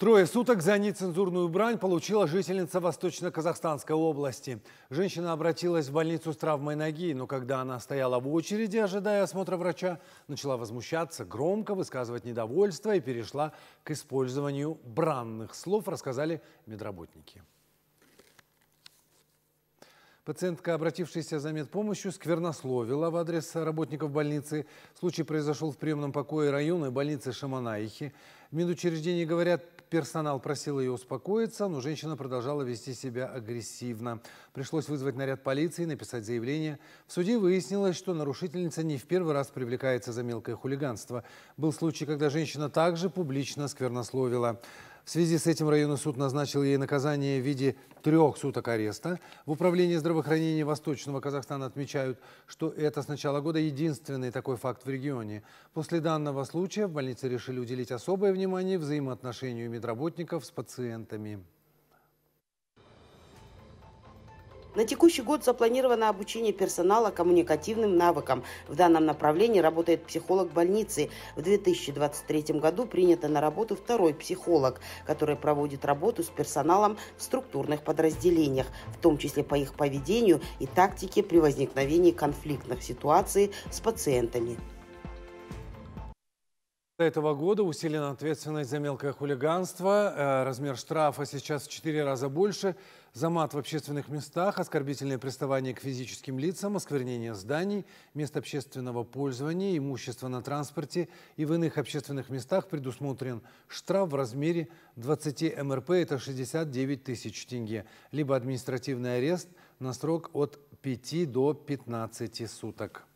Трое суток за нецензурную брань получила жительница Восточно-Казахстанской области. Женщина обратилась в больницу с травмой ноги, но когда она стояла в очереди, ожидая осмотра врача, начала возмущаться, громко высказывать недовольство и перешла к использованию бранных слов, рассказали медработники. Пациентка, обратившаяся за медпомощью, сквернословила в адрес работников больницы. Случай произошел в приемном покое района больницы Шаманаихи. В медучреждении говорят, персонал просил ее успокоиться, но женщина продолжала вести себя агрессивно. Пришлось вызвать наряд полиции, и написать заявление. В суде выяснилось, что нарушительница не в первый раз привлекается за мелкое хулиганство. Был случай, когда женщина также публично сквернословила. В связи с этим районный суд назначил ей наказание в виде трех суток ареста. В Управлении здравоохранения Восточного Казахстана отмечают, что это с начала года единственный такой факт в регионе. После данного случая в больнице решили уделить особое внимание взаимоотношению медработников с пациентами. На текущий год запланировано обучение персонала коммуникативным навыкам. В данном направлении работает психолог больницы. В 2023 году принято на работу второй психолог, который проводит работу с персоналом в структурных подразделениях, в том числе по их поведению и тактике при возникновении конфликтных ситуаций с пациентами. До этого года усилена ответственность за мелкое хулиганство. Э, размер штрафа сейчас в четыре раза больше. За мат в общественных местах, оскорбительные приставания к физическим лицам, осквернение зданий, мест общественного пользования, имущество на транспорте и в иных общественных местах предусмотрен штраф в размере 20 МРП, это 69 тысяч тенге, либо административный арест на срок от 5 до 15 суток.